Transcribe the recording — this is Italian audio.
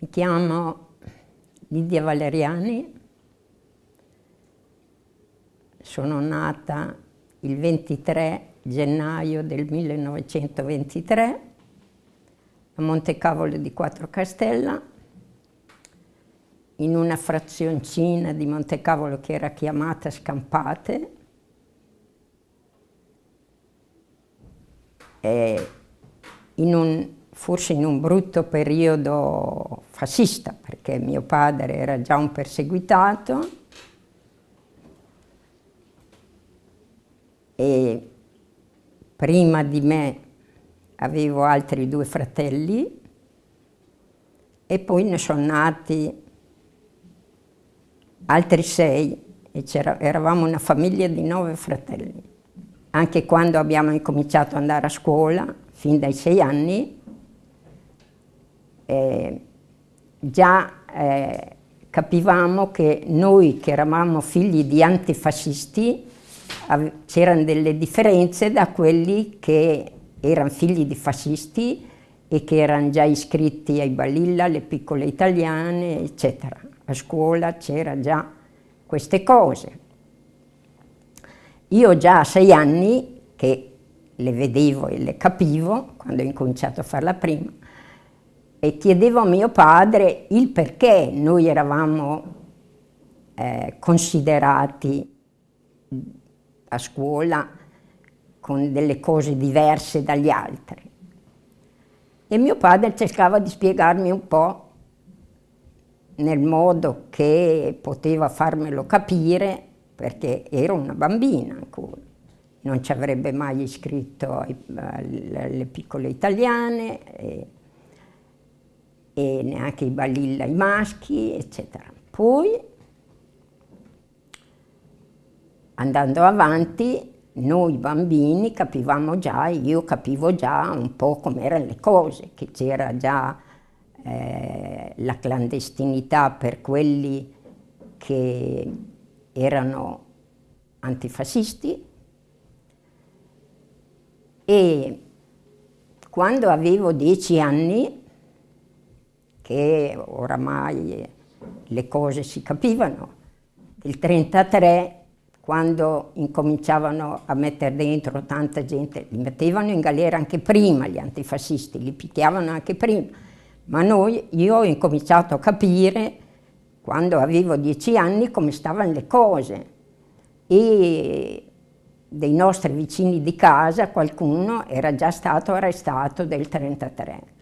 Mi chiamo Lidia Valeriani, sono nata il 23 gennaio del 1923 a Montecavolo di Quattro Castella, in una frazioncina di Montecavolo che era chiamata Scampate, in un forse in un brutto periodo fascista, perché mio padre era già un perseguitato e prima di me avevo altri due fratelli e poi ne sono nati altri sei e eravamo una famiglia di nove fratelli. Anche quando abbiamo incominciato ad andare a scuola, fin dai sei anni, eh, già eh, capivamo che noi che eravamo figli di antifascisti c'erano delle differenze da quelli che erano figli di fascisti e che erano già iscritti ai Balilla, alle piccole italiane, eccetera. A scuola c'era già queste cose. Io già a sei anni, che le vedevo e le capivo, quando ho incominciato a farla prima, e chiedevo a mio padre il perché noi eravamo eh, considerati a scuola con delle cose diverse dagli altri. E mio padre cercava di spiegarmi un po' nel modo che poteva farmelo capire, perché ero una bambina ancora. Non ci avrebbe mai iscritto alle piccole italiane. E e neanche i balilla, i maschi, eccetera. Poi, andando avanti, noi bambini capivamo già, io capivo già un po' com'erano le cose, che c'era già eh, la clandestinità per quelli che erano antifascisti e quando avevo dieci anni perché oramai le cose si capivano. Il 33, quando incominciavano a mettere dentro tanta gente, li mettevano in galera anche prima gli antifascisti, li picchiavano anche prima, ma noi, io ho incominciato a capire quando avevo dieci anni come stavano le cose e dei nostri vicini di casa qualcuno era già stato arrestato del 33.